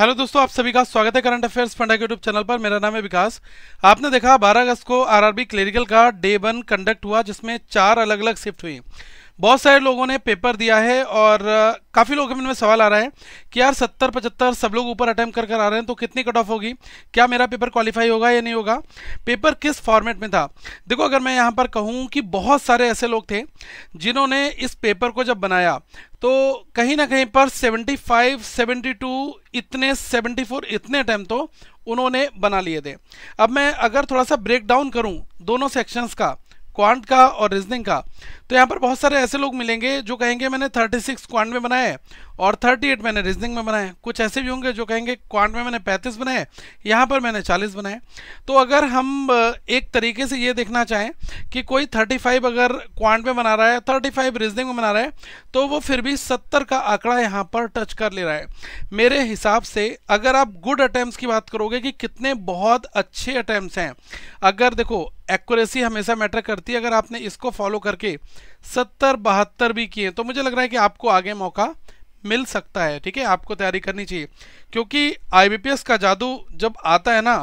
hello दोस्तों आप सभी का स्वागत है करंट अफेयर्स फंडा के यूट्यूब चैनल पर मेरा नाम है विकास आपने देखा 12 अगस्त को आरआरबी क्लेरिकल का डे वन कंडक्ट हुआ जिसमें चार अलग अलग शिफ्ट हुई बहुत सारे लोगों ने पेपर दिया है और काफ़ी लोगों के मन में सवाल आ रहा है कि यार सत्तर पचहत्तर सब लोग ऊपर अटैम्प्ट कर कर आ रहे हैं तो कितनी कट ऑफ होगी क्या मेरा पेपर क्वालिफाई होगा या नहीं होगा पेपर किस फॉर्मेट में था देखो अगर मैं यहाँ पर कहूँ कि बहुत सारे ऐसे लोग थे जिन्होंने इस पेपर को जब बनाया तो कहीं ना कहीं पर सेवेंटी फाइव इतने सेवेंटी इतने अटैम्प तो उन्होंने बना लिए थे अब मैं अगर थोड़ा सा ब्रेक डाउन करूँ दोनों सेक्शंस का क्वांट का और रीजनिंग का तो यहाँ पर बहुत सारे ऐसे लोग मिलेंगे जो कहेंगे मैंने 36 क्वांट में बनाए और 38 मैंने रीजनिंग में बनाए कुछ ऐसे भी होंगे जो कहेंगे क्वांट में मैंने 35 बनाए यहाँ पर मैंने 40 बनाए तो अगर हम एक तरीके से ये देखना चाहें कि कोई 35 अगर क्वांट में बना रहा है 35 रीजनिंग में बना रहा है तो वो फिर भी 70 का आंकड़ा यहाँ पर टच कर ले रहा है मेरे हिसाब से अगर आप गुड अटैम्प्ट की बात करोगे कि कितने बहुत अच्छे अटैम्प्ट हैं अगर देखो एक्यूरेसी हमेशा मैटर करती है अगर आपने इसको फॉलो करके सत्तर बहत्तर भी किए तो मुझे लग रहा है कि आपको आगे मौका मिल सकता है ठीक है आपको तैयारी करनी चाहिए क्योंकि आईबीपीएस का जादू जब आता है ना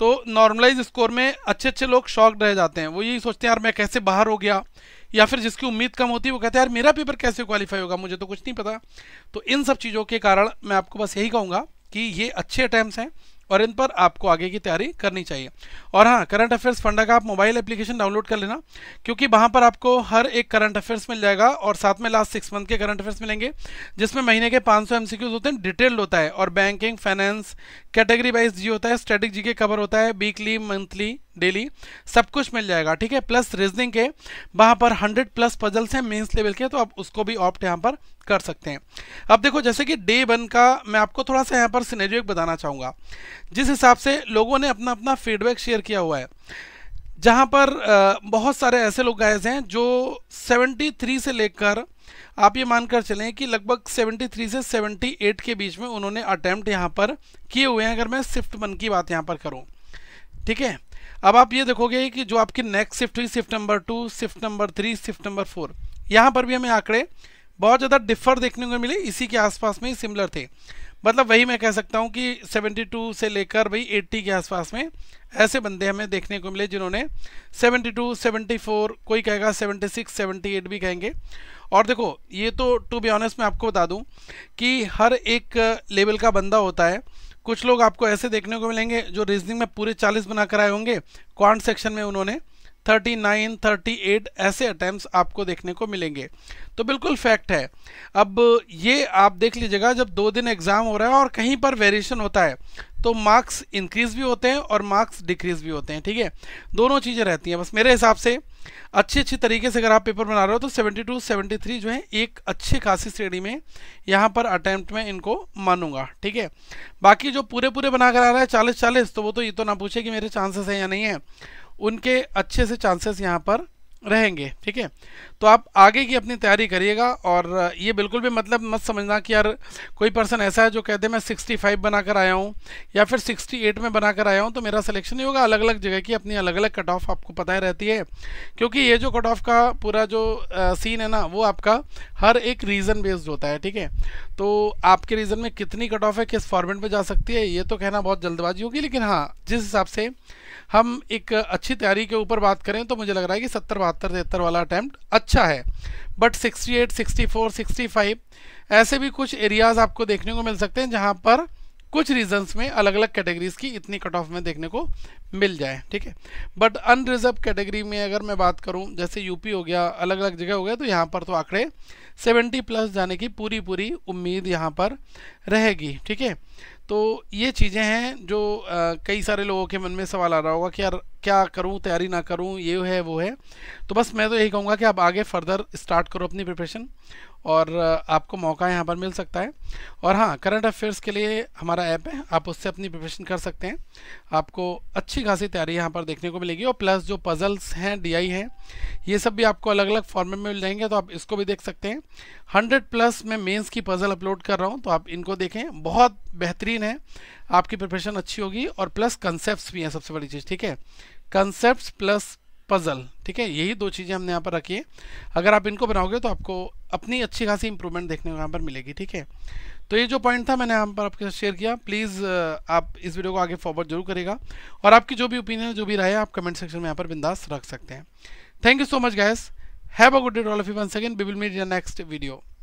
तो नॉर्मलाइज स्कोर में अच्छे अच्छे लोग शॉक रह जाते हैं वो यही सोचते हैं यार मैं कैसे बाहर हो गया या फिर जिसकी उम्मीद कम होती है वो कहते हैं यार मेरा पेपर कैसे क्वालिफाई होगा मुझे तो कुछ नहीं पता तो इन सब चीज़ों के कारण मैं आपको बस यही कहूँगा कि ये अच्छे अटैम्प्ट हैं और इन पर आपको आगे की तैयारी करनी चाहिए और हाँ करंट अफेयर्स फंडा का आप मोबाइल एप्लीकेशन डाउनलोड कर लेना क्योंकि वहाँ पर आपको हर एक करंट अफेयर्स मिल जाएगा और साथ में लास्ट सिक्स मंथ के करंट अफेयर्स मिलेंगे जिसमें महीने के पाँच सौ होते हैं डिटेल्ड होता है और बैंकिंग फाइनेंस कैटेगरी वाइज जी होता है स्टैटिक जी के कवर होता है वीकली मंथली डेली सब कुछ मिल जाएगा ठीक है प्लस रीजनिंग के वहाँ पर 100 प्लस पजल्स हैं मेंस लेवल के तो आप उसको भी ऑप्ट यहाँ पर कर सकते हैं अब देखो जैसे कि डे वन का मैं आपको थोड़ा सा यहाँ पर सिनेरियो बताना चाहूँगा जिस हिसाब से लोगों ने अपना अपना फीडबैक शेयर किया हुआ है जहाँ पर बहुत सारे ऐसे लोग गायज हैं जो सेवेंटी से लेकर आप ये मानकर चलें कि लगभग 73 से 78 के बीच में उन्होंने अटैम्प्ट यहाँ पर किए हुए हैं अगर मैं शिफ्ट वन की बात यहाँ पर करूँ ठीक है अब आप ये देखोगे कि जो आपकी नेक्स्ट शिफ्ट हुई shift number two shift number three shift number four यहाँ पर भी हमें आंकड़े बहुत ज़्यादा डिफर देखने को मिले इसी के आसपास में ही सिमिलर थे मतलब वही मैं कह सकता हूँ कि 72 से लेकर भाई 80 के आसपास में ऐसे बंदे हमें देखने को मिले जिन्होंने 72, 74, कोई कहेगा 76, 78 भी कहेंगे और देखो ये तो टू बी ऑनेस्ट मैं आपको बता दूँ कि हर एक लेवल का बंदा होता है कुछ लोग आपको ऐसे देखने को मिलेंगे जो रीजनिंग में पूरे चालीस बनाकर आए होंगे क्वांट सेक्शन में उन्होंने थर्टी नाइन थर्टी एट ऐसे अटैम्प्ट आपको देखने को मिलेंगे तो बिल्कुल फैक्ट है अब ये आप देख लीजिएगा जब दो दिन एग्जाम हो रहा है और कहीं पर वेरिएशन होता है तो मार्क्स इंक्रीज भी होते हैं और मार्क्स डिक्रीज भी होते हैं ठीक है दोनों चीज़ें रहती हैं बस मेरे हिसाब से अच्छी अच्छी तरीके से अगर आप पेपर बना रहे हो तो 72, 73 जो है एक अच्छी खासी श्रेणी में यहाँ पर अटैम्प्ट में इनको मानूंगा ठीक है बाकी जो पूरे पूरे बनाकर आ रहा है चालीस चालीस तो वो तो ये तो ना पूछे कि मेरे चांसेस हैं या नहीं है उनके अच्छे से चांसेस यहाँ पर रहेंगे ठीक है तो आप आगे की अपनी तैयारी करिएगा और ये बिल्कुल भी मतलब मत समझना कि यार कोई पर्सन ऐसा है जो कहते हैं मैं 65 बनाकर आया हूँ या फिर 68 में बनाकर आया हूँ तो मेरा सिलेक्शन ही होगा अलग अलग जगह की अपनी अलग अलग कट ऑफ आपको पता ही रहती है क्योंकि ये जो कट ऑफ का पूरा जो आ, सीन है ना वो आपका हर एक रीज़न बेस्ड होता है ठीक है तो आपके रीज़न में कितनी कट ऑफ है किस फॉर्मेट में जा सकती है ये तो कहना बहुत जल्दबाजी होगी लेकिन हाँ जिस हिसाब से हम एक अच्छी तैयारी के ऊपर बात करें तो मुझे लग रहा है कि सत्तर बात बहत्तर तिहत्तर वाला अटैम्प्ट अच्छा है बट 68, 64, 65 ऐसे भी कुछ एरियाज आपको देखने को मिल सकते हैं जहाँ पर कुछ रीजंस में अलग अलग कैटेगरीज की इतनी कट ऑफ में देखने को मिल जाए ठीक है बट अनरिजर्व कैटेगरी में अगर मैं बात करूं जैसे यूपी हो गया अलग अलग जगह हो गया तो यहाँ पर तो आंकड़े 70 प्लस जाने की पूरी पूरी उम्मीद यहाँ पर रहेगी ठीक है तो ये चीज़ें हैं जो आ, कई सारे लोगों के मन में सवाल आ रहा होगा कि यार क्या करूं तैयारी ना करूं ये है वो है तो बस मैं तो यही कहूँगा कि आप आगे फर्दर स्टार्ट करो अपनी प्रिपरेशन और आपको मौका यहाँ पर मिल सकता है और हाँ करंट अफेयर्स के लिए हमारा ऐप है आप उससे अपनी प्रिपरेशन कर सकते हैं आपको अच्छी खासी तैयारी यहाँ पर देखने को मिलेगी और प्लस जो पजल्स हैं डीआई हैं ये सब भी आपको अलग अलग फॉर्मेट में मिल जाएंगे तो आप इसको भी देख सकते हैं हंड्रेड प्लस मैं मेन्स की पजल अपलोड कर रहा हूँ तो आप इनको देखें बहुत बेहतरीन बेहतरीन है आपकी प्रिपरेशन अच्छी होगी और प्लस कंसेप्ट भी हैं सबसे बड़ी चीज़ ठीक है कंसेप्ट प्लस पज़ल ठीक है यही दो चीज़ें हमने यहाँ पर रखी हैं अगर आप इनको बनाओगे तो आपको अपनी अच्छी खासी इंप्रूवमेंट देखने को यहाँ पर मिलेगी ठीक है तो ये जो पॉइंट था मैंने यहाँ पर आपके साथ शेयर किया प्लीज़ आप इस वीडियो को आगे फॉरवर्ड जरूर करेगा और आपकी जो भी ओपिनियन जो भी राय है आप कमेंट सेक्शन में यहाँ पर बिंदास रख सकते हैं thank you so much guys have a good day all of you one second be will meet your next video